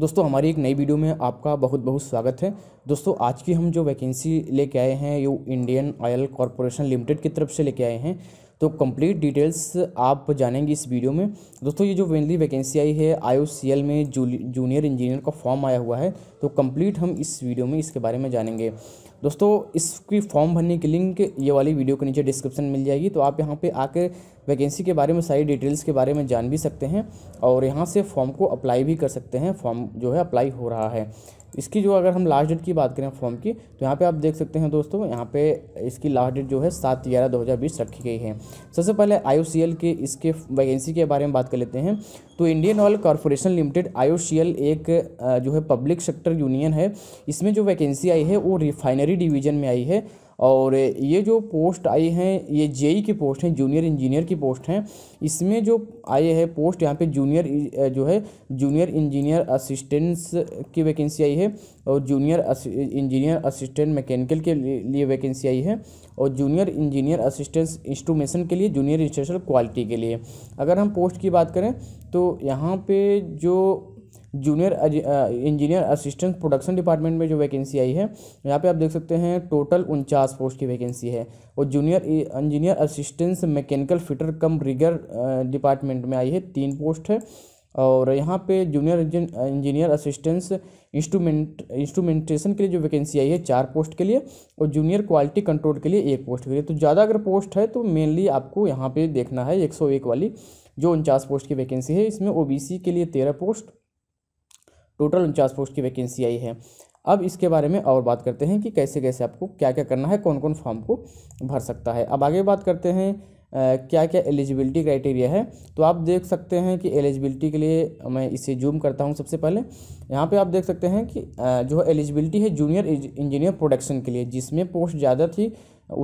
दोस्तों हमारी एक नई वीडियो में आपका बहुत बहुत स्वागत है दोस्तों आज की हम जो वैकेंसी लेके आए हैं ये इंडियन ऑयल कॉरपोरेशन लिमिटेड की तरफ से लेके आए हैं तो कंप्लीट डिटेल्स आप जानेंगे इस वीडियो में दोस्तों ये जो मेनली वैकेंसी आई है आई में जूनियर इंजीनियर का फॉर्म आया हुआ है तो कम्प्लीट हम इस वीडियो में इसके बारे में जानेंगे दोस्तों इसकी फॉर्म भरने की लिंक ये वाली वीडियो के नीचे डिस्क्रिप्शन मिल जाएगी तो आप यहाँ पर आकर वैकेंसी के बारे में सारी डिटेल्स के बारे में जान भी सकते हैं और यहाँ से फॉर्म को अप्लाई भी कर सकते हैं फॉर्म जो है अप्लाई हो रहा है इसकी जो अगर हम लास्ट डेट की बात करें फॉर्म की तो यहाँ पे आप देख सकते हैं दोस्तों यहाँ पे इसकी लास्ट डेट जो है सात ग्यारह दो हज़ार बीस रखी गई है सबसे पहले आई के इसके वैकेंसी के बारे में बात कर लेते हैं तो इंडियन ऑयल कॉरपोरेशन लिमिटेड आई एक जो है पब्लिक सेक्टर यूनियन है इसमें जो वैकेंसी आई है वो रिफाइनरी डिवीजन में आई है और ये जो पोस्ट आई हैं ये जेई की पोस्ट हैं जूनियर इंजीनियर की पोस्ट हैं इसमें जो आए है पोस्ट यहाँ पे जूनियर जो है जूनियर इंजीनियर असिस्टेंट्स की वैकेंसी आई है और जूनियर इंजीनियर असिस्टेंट मैकेनिकल के लिए वैकेंसी आई है और जूनियर इंजीनियर असिस्टेंस इंस्ट्रूमेशन के लिए जूनियर इंस्ट्रक्शन क्वालिटी के लिए अगर हम पोस्ट की बात करें तो यहाँ पर जो junior engineer assistant production department में जो वैकेंसी आई है यहाँ पे आप देख सकते हैं टोटल उनचास पोस्ट की वैकेंसी है और junior engineer assistants mechanical fitter cum rigger department में आई है तीन पोस्ट है और यहाँ पे junior engineer assistants instrument instrumentation के लिए जो वैकेंसी आई है चार पोस्ट के लिए और जूनियर क्वालिटी कंट्रोल के लिए एक पोस्ट के लिए तो ज़्यादा अगर पोस्ट है तो मेनली आपको यहाँ पे देखना है 101 वाली जो उनचास पोस्ट की वैकेंसी है इसमें ओबीसी के लिए तेरह पोस्ट टोटल उनचास पोस्ट की वैकेंसी आई है अब इसके बारे में और बात करते हैं कि कैसे कैसे आपको क्या क्या करना है कौन कौन फॉर्म को भर सकता है अब आगे बात करते हैं आ, क्या क्या एलिजिबिलिटी क्राइटेरिया है तो आप देख सकते हैं कि एलिजिबिलिटी के लिए मैं इसे जूम करता हूं सबसे पहले यहाँ पे आप देख सकते हैं कि आ, जो एलिजिबिलिटी है जूनियर इंजीनियर प्रोडक्शन के लिए जिसमें पोस्ट ज़्यादा थी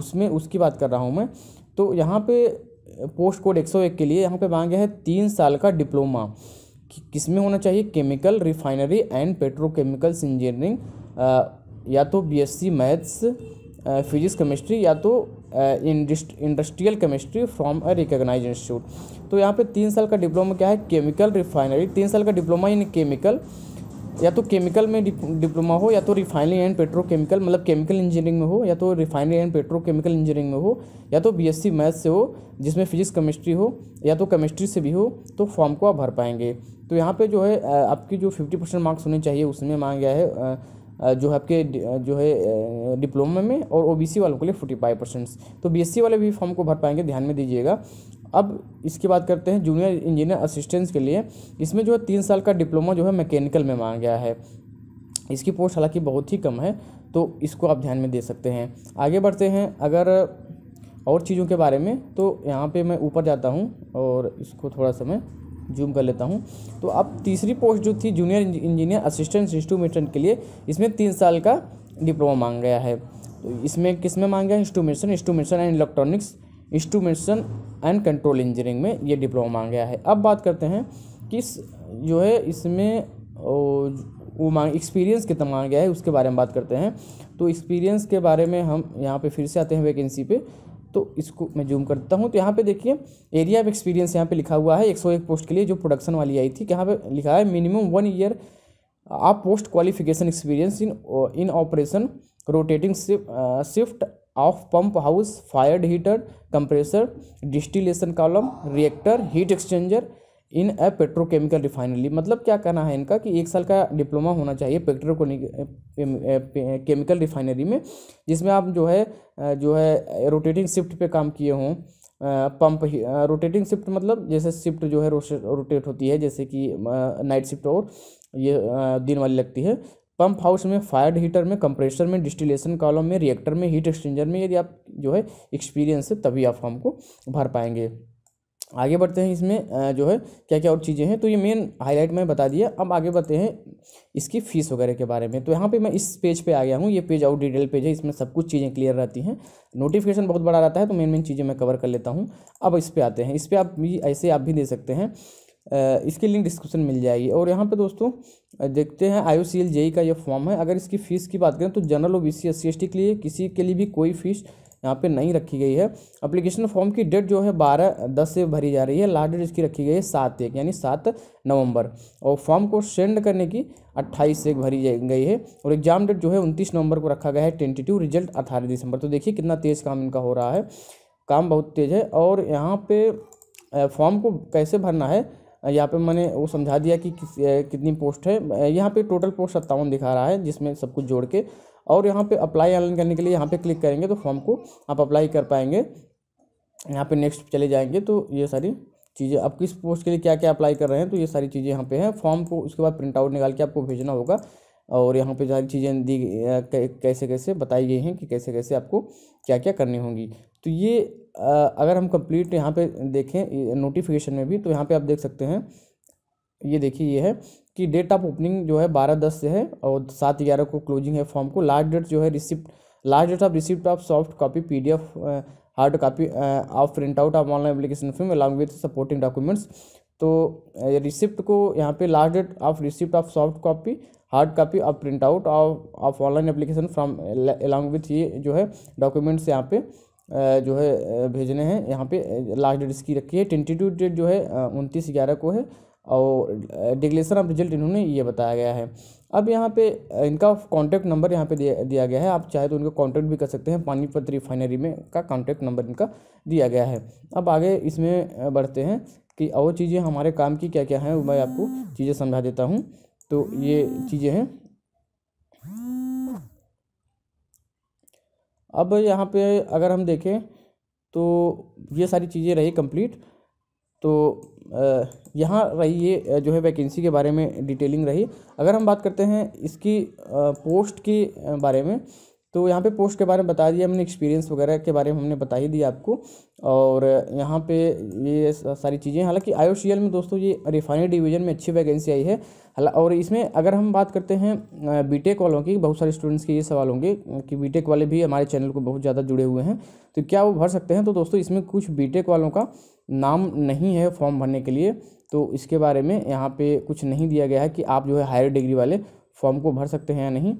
उसमें उसकी बात कर रहा हूँ मैं तो यहाँ पर पोस्ट कोड एक के लिए यहाँ पर मांगे हैं तीन साल का डिप्लोमा किस में होना चाहिए chemical refinery and petrochemicals engineering या तो बीएससी मैथ्स फिजिक्स केमिस्ट्री या तो industrial chemistry from a recognise institute तो यहाँ पे तीन साल का डिप्लोमा क्या है केमिकल रिफाइनरी तीन साल का डिप्लोमा इन केमिकल या तो केमिकल में डिप्लोमा हो या तो रिफाइनरी एंड पेट्रोकेमिकल मतलब केमिकल इंजीनियरिंग में हो या तो रिफाइनरी एंड पेट्रोकेमिकल इंजीनियरिंग में हो या तो बीएससी मैथ से हो जिसमें फिजिक्स केमिस्ट्री हो या तो केमिस्ट्री से भी हो तो फॉर्म को आप भर पाएंगे तो यहाँ पे जो है आपकी जो फिफ्टी परसेंट मार्क्स होने चाहिए उसमें मांगा गया है जो है आपके जो है डिप्लोमा में और ओबीसी वालों के लिए फोर्टी फाइव परसेंट तो बीएससी वाले भी फॉर्म को भर पाएंगे ध्यान में दीजिएगा अब इसकी बात करते हैं जूनियर इंजीनियर असिस्टेंस के लिए इसमें जो है तीन साल का डिप्लोमा जो है मैकेनिकल में मांगा गया है इसकी पोस्ट हालांकि बहुत ही कम है तो इसको आप ध्यान में दे सकते हैं आगे बढ़ते हैं अगर और चीज़ों के बारे में तो यहाँ पे मैं ऊपर जाता हूँ और इसको थोड़ा सा मैं जूम कर लेता हूँ तो अब तीसरी पोस्ट जो थी जूनियर इंजीनियर असिस्टेंट इंस्ट्रूमेंटन के लिए इसमें तीन साल का डिप्लोमा मांग गया है तो इसमें किस में मांगा है instrumentation instrumentation and electronics instrumentation and control engineering में ये डिप्लोमा मांगा है अब बात करते हैं कि जो है इसमें वो मांग एक्सपीरियंस कितना मांगा गया है उसके बारे में बात करते हैं तो एक्सपीरियंस के बारे में हम यहाँ पे फिर से आते हैं वैकेंसी पे तो इसको मैं जूम करता हूँ तो यहाँ पे देखिए एरिया ऑफ एक्सपीरियंस यहाँ पे लिखा हुआ है 101 पोस्ट के लिए जो प्रोडक्शन वाली आई थी यहाँ पे लिखा है मिनिमम वन ईयर आप post qualification experience in in operation rotating shift of pump house fired heater compressor distillation column reactor heat exchanger in a petrochemical refinery मतलब क्या कहना है इनका कि एक साल का डिप्लोमा होना चाहिए पेट्रो केमिकल रिफाइनरी में जिसमें आप जो है जो है रोटेटिंग शिफ्ट पे काम किए हों पंप रोटेटिंग शिफ्ट मतलब जैसे शिफ्ट जो है रोटेट होती है जैसे कि नाइट शिफ्ट और ये दिन वाली लगती है पंप हाउस में फायर हीटर में कंप्रेसर में डिस्टिलेशन कॉलम में रिएक्टर में हीट एक्सचेंजर में यदि आप जो है एक्सपीरियंस है तभी आप फॉर्म को भर पाएंगे आगे बढ़ते हैं इसमें जो है क्या क्या और चीज़ें हैं तो ये मेन हाईलाइट मैं बता दिया अब आगे बढ़ते हैं इसकी फ़ीस वगैरह के बारे में तो यहाँ पे मैं इस पेज पे आ गया हूँ ये पेज आउट डिटेल पेज है इसमें सब कुछ चीज़ें क्लियर रहती हैं नोटिफिकेशन बहुत बड़ा रहता है तो मेन मेन चीज़ें मैं कवर कर लेता हूँ अब इस पर आते हैं इस पर आप भी ऐसे आप भी दे सकते हैं इसकी लिंक डिस्क्रिप्शन मिल जाएगी और यहाँ पे दोस्तों देखते हैं आई ओ सी एल जेई का ये फॉर्म है अगर इसकी फ़ीस की बात करें तो general O B C S C S T के लिए किसी के लिए भी कोई फ़ीस यहाँ पे नहीं रखी गई है अप्लीकेशन फॉर्म की डेट जो है बारह दस से भरी जा रही है लास्ट डेट इसकी रखी गई है सात एक यानी सात नवंबर और फॉर्म को सेंड करने की अट्ठाईस एक भरी गई है और एग्जाम डेट जो है उनतीस नवंबर को रखा गया है टू रिजल्ट अठारह दिसंबर तो देखिए कितना तेज़ काम इनका हो रहा है काम बहुत तेज़ है और यहाँ पे फॉर्म को कैसे भरना है यहाँ पे मैंने वो समझा दिया कि किस कितनी पोस्ट है यहाँ पे टोटल पोस्ट सत्तावन दिखा रहा है जिसमें सब कुछ जोड़ के और यहाँ पे अप्लाई ऑनलाइन करने के लिए यहाँ पे क्लिक करेंगे तो फॉर्म को आप अप्लाई कर पाएंगे यहाँ पे नेक्स्ट चले जाएंगे तो ये सारी चीज़ें आप किस पोस्ट के लिए क्या क्या अप्लाई कर रहे हैं तो ये सारी चीज़ें यहाँ पे हैं फॉर्म को उसके बाद प्रिंट आउट निकाल के आपको भेजना होगा और यहाँ पे सारी चीज़ें दी कैसे कैसे बताई गई हैं कि कैसे कैसे आपको क्या क्या करनी होंगी तो ये अगर हम कंप्लीट यहाँ पे देखें नोटिफिकेशन में भी तो यहाँ पे आप देख सकते हैं ये देखिए ये है कि डेट ऑफ ओपनिंग जो है बारह दस से है और सात ग्यारह को क्लोजिंग है फॉर्म को लास्ट डेट जो है receipt last date of receipt of soft copy P D F hard copy of print out of online application film along with supporting documents तो रिसिप्ट को यहाँ पे last date of receipt of soft copy hard copy और print out of online application from along with ये जो है documents यहाँ पे uh, जो है uh, भेजने हैं यहाँ पे लास्ट uh, डेट इसकी रखी है टू डेट जो है उनतीस ग्यारह को है और डिक्लेरेशन ऑफ रिजल्ट इन्होंने ये बताया गया है अब यहाँ पे इनका कॉन्टैक्ट नंबर यहाँ पे दिया दिया गया है आप चाहे तो उनका कॉन्टैक्ट भी कर सकते हैं पानीपत रिफाइनरी में का कॉन्टैक्ट नंबर इनका दिया गया है अब आगे इसमें बढ़ते हैं कि और चीज़ें हमारे काम की क्या क्या हैं मैं आपको चीज़ें समझा देता हूँ तो ये चीज़ें हैं अब यहाँ पे अगर हम देखें तो ये सारी चीज़ें रही कंप्लीट तो यहाँ रही ये जो है वैकेंसी के बारे में डिटेलिंग रही अगर हम बात करते हैं इसकी पोस्ट के बारे में तो यहाँ पे पोस्ट के बारे में बता दिया हमने एक्सपीरियंस वगैरह के बारे में हमने बता ही दिया आपको और यहाँ पे ये सारी चीज़ें हालांकि आई में दोस्तों ये रिफाइनरी डिवीजन में अच्छी वैकेंसी आई है और इसमें अगर हम बात करते हैं बीटेक वालों की बहुत सारे स्टूडेंट्स के ये सवाल होंगे कि बीटेक वाले भी हमारे चैनल को बहुत ज़्यादा जुड़े हुए हैं तो क्या वो भर सकते हैं तो दोस्तों इसमें कुछ बीटेक वालों का नाम नहीं है फॉर्म भरने के लिए तो इसके बारे में यहाँ पे कुछ नहीं दिया गया है कि आप जो है हायर डिग्री वाले फॉर्म को भर सकते हैं या नहीं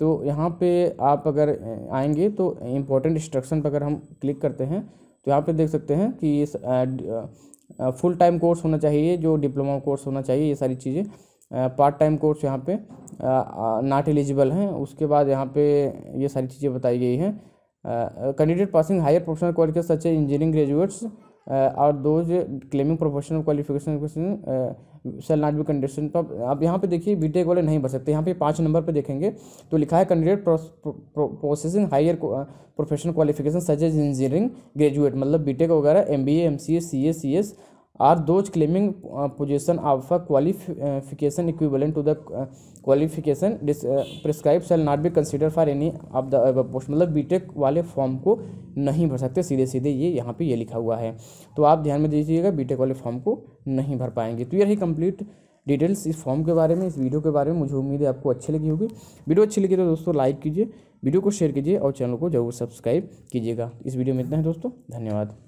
तो यहाँ पे आप अगर आएंगे तो इम्पोर्टेंट इंस्ट्रक्शन पर अगर हम क्लिक करते हैं तो यहाँ पे देख सकते हैं कि इस फुल टाइम कोर्स होना चाहिए जो डिप्लोमा कोर्स होना चाहिए ये सारी चीज़ें पार्ट टाइम कोर्स यहाँ पे नॉट एलिजिबल हैं उसके बाद यहाँ पे ये सारी चीज़ें बताई गई हैं candidate passing higher professional qualification such है इंजीनियरिंग ग्रेजुएट्स और those claiming professional qualification shall not be condition पर आप यहाँ पे देखिए बीटेक e वाले नहीं बच सकते यहाँ पे पाँच नंबर पे देखेंगे तो लिखा है candidate processing higher professional qualification such as engineering graduate मतलब बीटेक e वगैरह M B A M C A C S C S or those claiming position of a qualification equivalent to the qualification this prescribe not not be consider for any of the post मतलब BTech वाले form को नहीं भर सकते सीधे सीधे ये यहाँ पे ये लिखा हुआ है तो आप ध्यान में दीजिएगा बीटेक वाले फॉर्म को नहीं भर पाएंगे तो ये रही कंप्लीट डिटेल्स इस फॉर्म के बारे में इस वीडियो के बारे में मुझे उम्मीद है आपको अच्छी लगी होगी वीडियो अच्छी लगी तो दोस्तों लाइक कीजिए वीडियो को शेयर कीजिए और चैनल को जरूर सब्सक्राइब कीजिएगा इस वीडियो में इतना है दोस्तों धन्यवाद